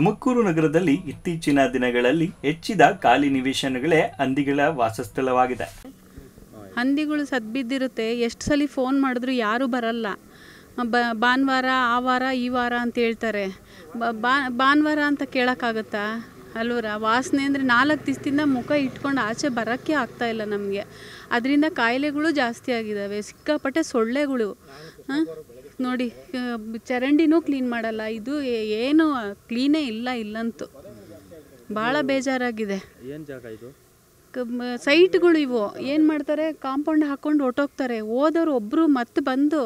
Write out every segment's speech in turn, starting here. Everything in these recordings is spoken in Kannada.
ತುಮಕೂರು ನಗರದಲ್ಲಿ ಇತ್ತೀಚಿನ ದಿನಗಳಲ್ಲಿ ಹೆಚ್ಚಿದ ಖಾಲಿ ನಿವೇಶನಗಳೇ ಹಂದಿಗಳ ವಾಸಸ್ಥಳವಾಗಿದೆ ಹಂದಿಗಳು ಸದ್ಬಿದ್ದಿರುತ್ತೆ ಎಷ್ಟು ಸಲ ಫೋನ್ ಮಾಡಿದ್ರು ಯಾರೂ ಬರಲ್ಲ ಬ ಭಾನುವಾರ ಆ ವಾರ ಈ ವಾರ ಅಂತ ಹೇಳ್ತಾರೆ ಭಾನುವಾರ ಅಂತ ಕೇಳೋಕ್ಕಾಗತ್ತಾ ಅಲ್ವರ ವಾಸನೆ ಅಂದರೆ ನಾಲ್ಕು ದಿವಸದಿಂದ ಮುಖ ಇಟ್ಕೊಂಡು ಆಚೆ ಬರೋಕ್ಕೆ ಆಗ್ತಾ ಇಲ್ಲ ನಮಗೆ ಅದರಿಂದ ಕಾಯಿಲೆಗಳು ಜಾಸ್ತಿ ಆಗಿದ್ದಾವೆ ಸಿಕ್ಕಾಪಟ್ಟೆ ಸೊಳ್ಳೆಗಳು ಹಾಂ ನೋಡಿ ಚರಂಡಿನೂ ಕ್ಲೀನ್ ಮಾಡಲ್ಲ ಇದು ಏನು ಕ್ಲೀನೇ ಇಲ್ಲ ಇಲ್ಲಂತೂ ಭಾಳ ಬೇಜಾರಾಗಿದೆ ಸೈಟ್ಗಳು ಇವು ಏನು ಮಾಡ್ತಾರೆ ಕಾಂಪೌಂಡ್ ಹಾಕ್ಕೊಂಡು ಹೊಟ್ಟೋಗ್ತಾರೆ ಹೋದವ್ರು ಒಬ್ಬರು ಮತ್ತೆ ಬಂದು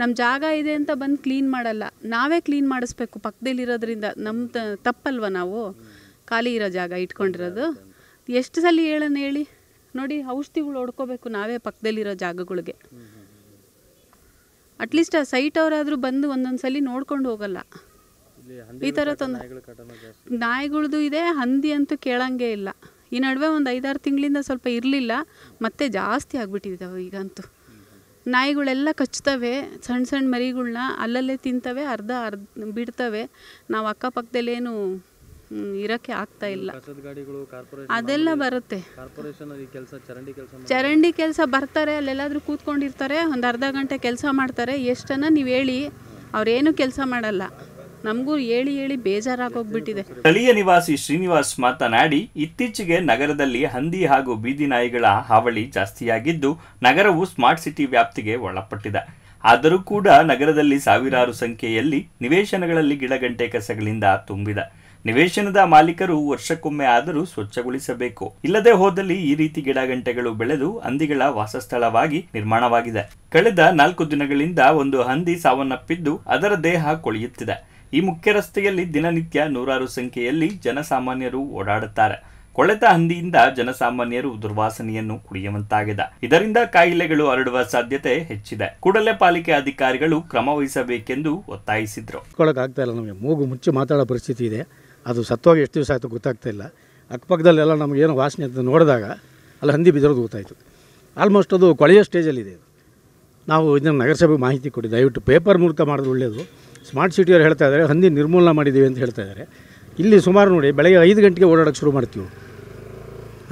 ನಮ್ಮ ಜಾಗ ಇದೆ ಅಂತ ಬಂದು ಕ್ಲೀನ್ ಮಾಡಲ್ಲ ನಾವೇ ಕ್ಲೀನ್ ಮಾಡಿಸ್ಬೇಕು ಪಕ್ಕದಲ್ಲಿರೋದ್ರಿಂದ ನಮ್ಮ ತಪ್ಪಲ್ವ ನಾವು ಖಾಲಿ ಇರೋ ಜಾಗ ಇಟ್ಕೊಂಡಿರೋದು ಎಷ್ಟು ಸಲ ಹೇಳೋಣ ಹೇಳಿ ನೋಡಿ ಔಷಧಿಗಳು ಹೊಡ್ಕೋಬೇಕು ನಾವೇ ಪಕ್ಕದಲ್ಲಿರೋ ಜಾಗಗಳಿಗೆ ಅಟ್ಲೀಸ್ಟ್ ಆ ಸೈಟ್ ಅವರಾದರೂ ಬಂದು ಒಂದೊಂದು ಸಲ ನೋಡ್ಕೊಂಡು ಹೋಗಲ್ಲ ಈ ಥರ ತೊಂದರೆ ನಾಯಿಗಳದ್ದು ಇದೆ ಹಂದಿ ಅಂತೂ ಕೇಳಂಗೆ ಇಲ್ಲ ಈ ನಡುವೆ ಒಂದು ಐದಾರು ತಿಂಗಳಿಂದ ಸ್ವಲ್ಪ ಇರಲಿಲ್ಲ ಮತ್ತೆ ಜಾಸ್ತಿ ಆಗಿಬಿಟ್ಟಿದ್ದಾವೆ ಈಗಂತೂ ನಾಯಿಗಳೆಲ್ಲ ಕಚ್ತವೆ ಸಣ್ಣ ಸಣ್ಣ ಮರಿಗಳನ್ನ ಅಲ್ಲಲ್ಲೇ ತಿಂತವೆ ಅರ್ಧ ಅರ್ಧ ಬಿಡ್ತವೆ ನಾವು ಅಕ್ಕಪಕ್ಕದಲ್ಲೇನು ಇರಕ್ಕೆ ಆಗ್ತಾ ಇಲ್ಲ ಅದೆಲ್ಲ ಬರುತ್ತೆ ಚರಂಡಿ ಕೆಲಸ ಬರ್ತಾರೆ ಅಲ್ಲೆಲ್ಲಾದ್ರೂ ಕೂತ್ಕೊಂಡಿರ್ತಾರೆ ಒಂದು ಅರ್ಧ ಗಂಟೆ ಕೆಲಸ ಮಾಡ್ತಾರೆ ಎಷ್ಟನ್ನ ನೀವು ಹೇಳಿ ಅವ್ರೇನು ಕೆಲಸ ಮಾಡಲ್ಲ ನಮಗೂ ಹೇಳಿ ಹೇಳಿ ಬೇಜಾರಾಗೋಗ್ಬಿಟ್ಟಿದೆ ಸ್ಥಳೀಯ ನಿವಾಸಿ ಶ್ರೀನಿವಾಸ್ ಮಾತನಾಡಿ ಇತ್ತೀಚೆಗೆ ನಗರದಲ್ಲಿ ಹಂದಿ ಹಾಗೂ ಬೀದಿ ನಾಯಿಗಳ ಹಾವಳಿ ಜಾಸ್ತಿಯಾಗಿದ್ದು ನಗರವು ಸ್ಮಾರ್ಟ್ ಸಿಟಿ ವ್ಯಾಪ್ತಿಗೆ ಒಳಪಟ್ಟಿದೆ ಆದರೂ ಕೂಡ ನಗರದಲ್ಲಿ ಸಾವಿರಾರು ಸಂಖ್ಯೆಯಲ್ಲಿ ನಿವೇಶನಗಳಲ್ಲಿ ಗಿಡಗಂಟೆ ಕಸಗಳಿಂದ ತುಂಬಿದೆ ನಿವೇಶನದ ಮಾಲೀಕರು ವರ್ಷಕ್ಕೊಮ್ಮೆ ಆದರೂ ಸ್ವಚ್ಛಗೊಳಿಸಬೇಕು ಇಲ್ಲದೆ ಹೋದಲ್ಲಿ ಈ ರೀತಿ ಗಿಡಗಂಟೆಗಳು ಬೆಳೆದು ಹಂದಿಗಳ ವಾಸಸ್ಥಳವಾಗಿ ನಿರ್ಮಾಣವಾಗಿದೆ ಕಳೆದ ನಾಲ್ಕು ದಿನಗಳಿಂದ ಒಂದು ಹಂದಿ ಸಾವನ್ನಪ್ಪಿದ್ದು ಅದರ ದೇಹ ಕೊಳೆಯುತ್ತಿದೆ ಈ ಮುಖ್ಯ ರಸ್ತೆಯಲ್ಲಿ ದಿನನಿತ್ಯ ನೂರಾರು ಸಂಖ್ಯೆಯಲ್ಲಿ ಜನಸಾಮಾನ್ಯರು ಓಡಾಡುತ್ತಾರೆ ಕೊಳೆತ ಹಂದಿಯಿಂದ ಜನಸಾಮಾನ್ಯರು ದುರ್ವಾಸನೆಯನ್ನು ಕುಡಿಯುವಂತಾಗಿದೆ ಇದರಿಂದ ಕಾಯಿಲೆಗಳು ಹರಡುವ ಸಾಧ್ಯತೆ ಹೆಚ್ಚಿದೆ ಕೂಡಲೇ ಪಾಲಿಕೆ ಅಧಿಕಾರಿಗಳು ಕ್ರಮ ವಹಿಸಬೇಕೆಂದು ಒತ್ತಾಯಿಸಿದ್ರು ಮೂಗು ಮುಚ್ಚಿ ಮಾತಾಡೋ ಪರಿಸ್ಥಿತಿ ಇದೆ ಅದು ಸತ್ತೋಗಿ ಎಷ್ಟು ದಿವಸ ಆಯಿತು ಇಲ್ಲ ಅಕ್ಕಪಕ್ಕದಲ್ಲೆಲ್ಲ ನಮಗೇನು ವಾಸನೆ ಅಂತ ನೋಡಿದಾಗ ಅಲ್ಲಿ ಹಂದಿ ಬಿದ್ದಿರೋದು ಗೊತ್ತಾಯಿತು ಆಲ್ಮೋಸ್ಟ್ ಅದು ಕೊಳೆಯ ಸ್ಟೇಜಲ್ಲಿದೆ ಇದೆ ನಾವು ಇದನ್ನು ನಗರಸಭೆಗೆ ಮಾಹಿತಿ ಕೊಡಿ ದಯವಿಟ್ಟು ಪೇಪರ್ ಮೂಲಕ ಮಾಡೋದು ಒಳ್ಳೆಯದು ಸ್ಮಾರ್ಟ್ ಸಿಟಿಯವರು ಹೇಳ್ತಾ ಇದ್ದಾರೆ ಹಂದಿ ನಿರ್ಮೂಲನೆ ಮಾಡಿದ್ದೀವಿ ಅಂತ ಹೇಳ್ತಾ ಇದ್ದಾರೆ ಇಲ್ಲಿ ಸುಮಾರು ನೋಡಿ ಬೆಳಗ್ಗೆ ಐದು ಗಂಟೆಗೆ ಓಡಾಡೋಕ್ಕೆ ಶುರು ಮಾಡ್ತೀವಿ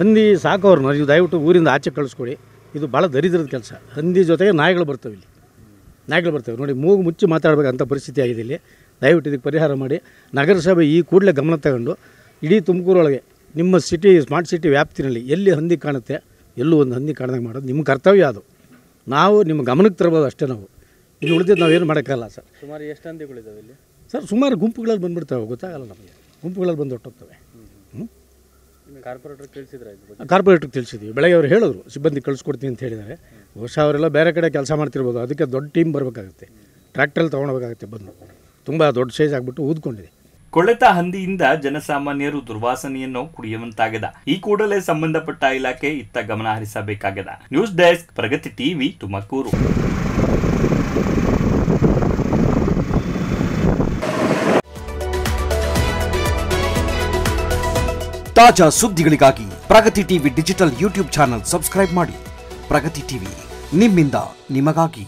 ಹಂದಿ ಸಾಕೋರು ನೀವು ದಯವಿಟ್ಟು ಊರಿಂದ ಆಚೆ ಕಳಿಸ್ಕೊಡಿ ಇದು ಭಾಳ ದರಿದ್ರದ ಕೆಲಸ ಹಂದಿ ಜೊತೆಗೆ ನಾಯಿಗಳು ಬರ್ತವೆ ಇಲ್ಲಿ ನಾಯಿಗಳು ಬರ್ತವೆ ನೋಡಿ ಮೂಗು ಮುಚ್ಚಿ ಮಾತಾಡಬೇಕಂಥ ಪರಿಸ್ಥಿತಿ ಆಗಿದೆ ಇಲ್ಲಿ ದಯವಿಟ್ಟು ಇದಕ್ಕೆ ಪರಿಹಾರ ಮಾಡಿ ನಗರಸಭೆ ಈ ಕೂಡಲೇ ಗಮನ ತಗೊಂಡು ಇಡೀ ತುಮಕೂರೊಳಗೆ ನಿಮ್ಮ ಸಿಟಿ ಸ್ಮಾರ್ಟ್ ಸಿಟಿ ವ್ಯಾಪ್ತಿನಲ್ಲಿ ಎಲ್ಲಿ ಹಂದಿ ಕಾಣುತ್ತೆ ಎಲ್ಲೂ ಒಂದು ಹಂದಿ ಕಾಣ್ದಂಗೆ ಮಾಡೋದು ನಿಮ್ಮ ಕರ್ತವ್ಯ ಅದು ನಾವು ನಿಮ್ಮ ಗಮನಕ್ಕೆ ತರಬೋದು ಅಷ್ಟೇ ನಾವು ಇನ್ನು ಉಳಿದಿದ್ದು ನಾವೇನು ಮಾಡೋಕ್ಕಲ್ಲ ಸರ್ ಸುಮಾರು ಎಷ್ಟು ಹಂದಿಗಳಿದ್ದಾವೆ ಇಲ್ಲಿ ಸರ್ ಸುಮಾರು ಗುಂಪುಗಳಲ್ಲಿ ಬಂದುಬಿಡ್ತವೆ ಗೊತ್ತಾಗಲ್ಲ ನಮಗೆ ಗುಂಪುಗಳಲ್ಲಿ ಬಂದು ಹೊಟ್ಟೋಗ್ತವೆ ಹ್ಞೂ ಕಾರ್ಪೊರೇಟ್ರಿಗೆ ತಿಳಿಸಿದ್ರೆ ಕಾರ್ಪೊರೇಟ್ರಿಗೆ ತಿಳಿಸಿದ್ವಿ ಬೆಳಗ್ಗೆ ಅವ್ರು ಹೇಳಿದ್ರು ಸಿಬ್ಬಂದಿ ಕಳಿಸ್ಕೊಡ್ತೀನಿ ಅಂತ ಹೇಳಿದ್ದಾರೆ ಹೊಸ ಅವರೆಲ್ಲ ಬೇರೆ ಕಡೆ ಕೆಲಸ ಮಾಡ್ತಿರ್ಬೋದು ಅದಕ್ಕೆ ದೊಡ್ಡ ಟೀಮ್ ಬರಬೇಕಾಗುತ್ತೆ ಟ್ರ್ಯಾಕ್ಟ್ರಲ್ಲಿ ತೊಗೊಂಡೋಗ್ಬೇಕಾಗುತ್ತೆ ಬಂದು ತುಂಬ ದೊಡ್ಡ ಸೈಜ್ ಆಗ್ಬಿಟ್ಟು ಊದ್ಕೊಂಡಿದೆ ಕೊಳೆತ ಹಂದಿಯಿಂದ ಜನಸಾಮಾನ್ಯರು ದುರ್ವಾಸನೆಯನ್ನು ಕುಡಿಯುವಂತಾಗದ ಈ ಕೂಡಲೇ ಸಂಬಂಧಪಟ್ಟ ಇಲಾಖೆ ಇತ್ತ ಗಮನ ಹರಿಸಬೇಕಾಗದ news desk Pragati TV Tumakuru ತಾಜಾ ಸುದ್ದಿಗಳಿಗಾಗಿ Pragati TV digital YouTube channel subscribe ಮಾಡಿ ಪ್ರಗತಿ ಟಿವಿ ನಿಮ್ಮಿಂದ ನಿಮಗಾಗಿ